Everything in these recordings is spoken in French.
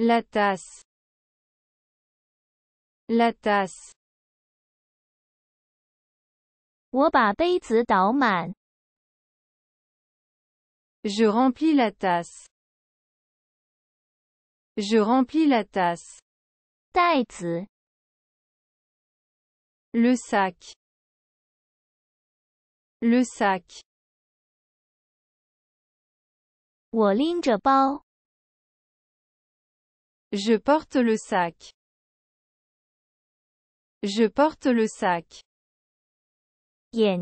La tasse, la tasse. Je remplis la tasse, je remplis la tasse. Le sac, le sac。je porte le sac. Je porte le sac. Les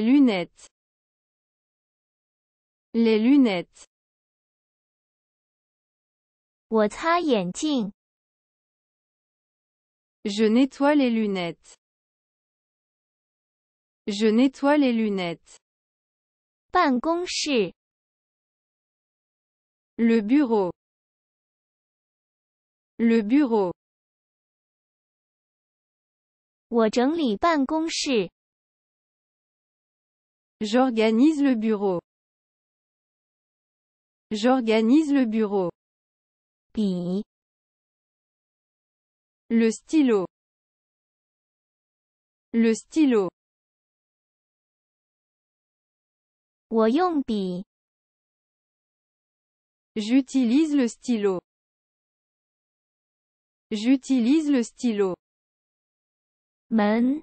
lunettes. Les lunettes. Je nettoie les lunettes. Je nettoie les lunettes le bureau le bureau j'organise le bureau j'organise le bureau le stylo le stylo 我用笔. J'utilise le stylo. J'utilise le stylo. Men.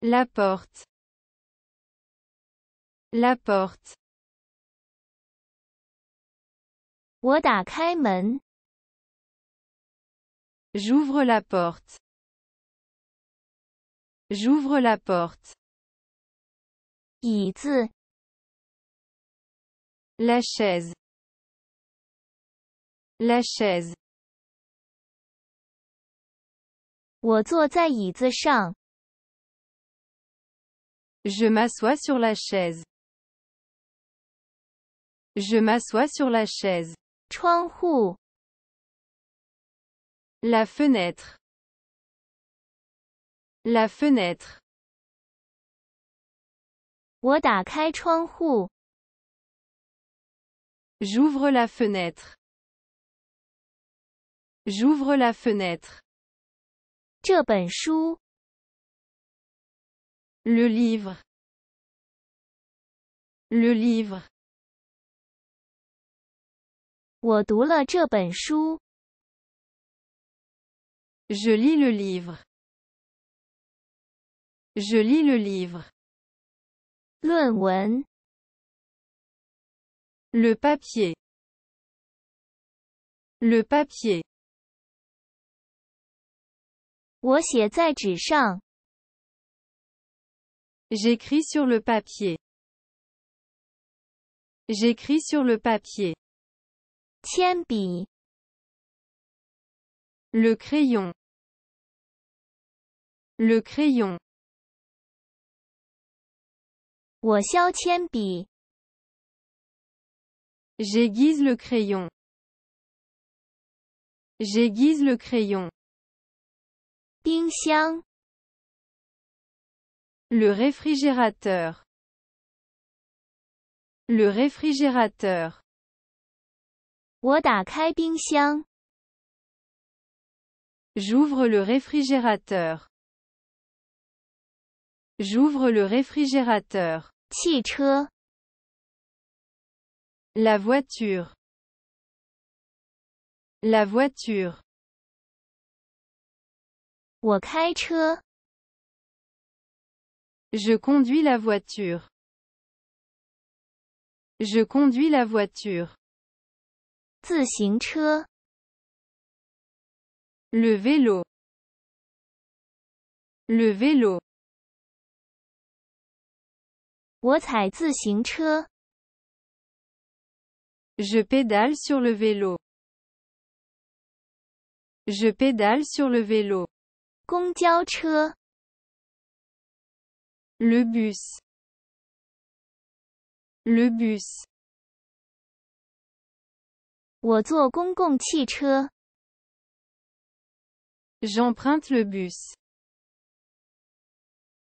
La porte. La porte. 我打开门. J'ouvre la porte. J'ouvre la porte. 椅子 la chaise la chaise je m'assois sur la chaise je m'assois sur la chaise 窗户 la fenêtre la fenêtre J'ouvre la fenêtre. J'ouvre la fenêtre. Le livre. Le livre. Je lis le livre. Je lis le livre le papier le papier j'écris sur le papier j'écris sur le papier 铅笔 le crayon le crayon 我削铅笔. J'aiguise le crayon. J'aiguise le crayon. 冰箱. Le réfrigérateur. Le réfrigérateur. J'ouvre le réfrigérateur. J'ouvre le réfrigérateur. La voiture. La voiture. Je conduis la voiture. Je conduis la voiture. Le vélo. Le vélo. Je pédale sur le vélo. Je pédale sur le vélo. Le bus. Le bus. j'emprunte le bus.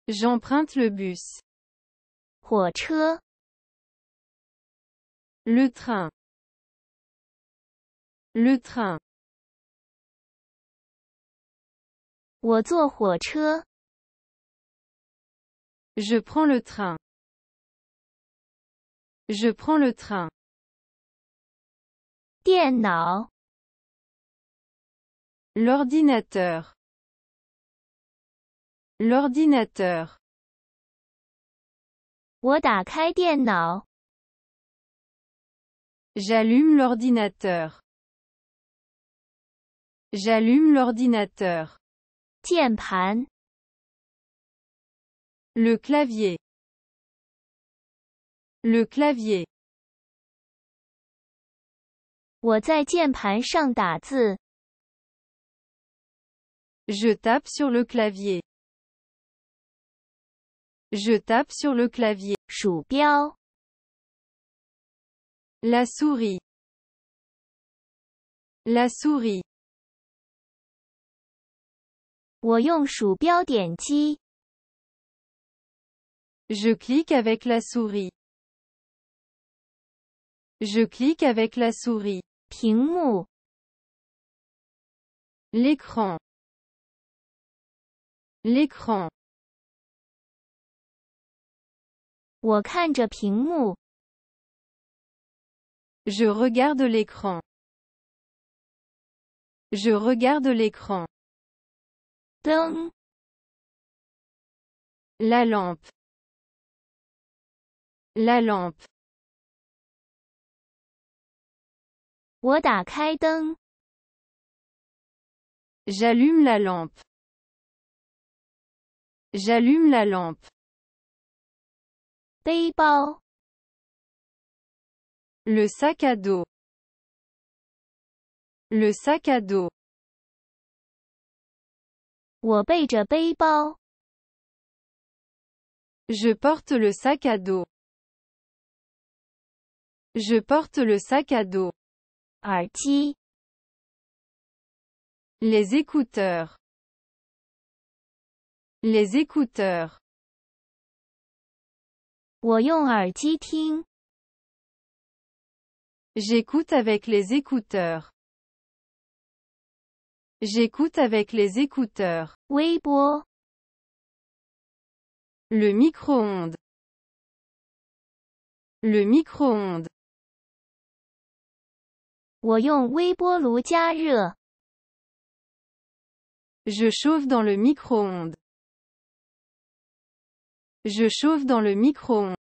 J'emprunte le bus le train, train. train. Je prends le train. Je prends le train. 电脑 L'ordinateur. L'ordinateur. J'allume l'ordinateur. J'allume l'ordinateur. Le clavier. Le clavier. Je tape sur le clavier. Je tape sur le clavier. 鼠标. La souris. La souris. 我用鼠标点击. Je clique avec la souris. Je clique avec la souris. 屏幕. L'écran. L'écran. Je regarde l'écran. Je regarde l'écran. La lampe. La lampe. J'allume la lampe. J'allume la lampe le sac à dos le sac à dos je porte le sac à dos je porte le sac à dos 耳机 les écouteurs les écouteurs J'écoute avec les écouteurs. J'écoute avec les écouteurs. Le micro micro-ondes. Le micro-ondes. Je chauffe dans le micro-ondes. Je chauffe dans le micro-ondes.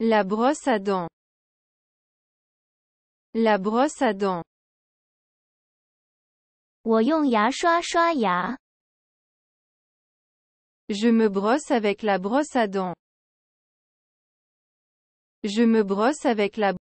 La brosse à dents. La brosse à dents. Je me brosse avec la brosse à dents. Je me brosse avec la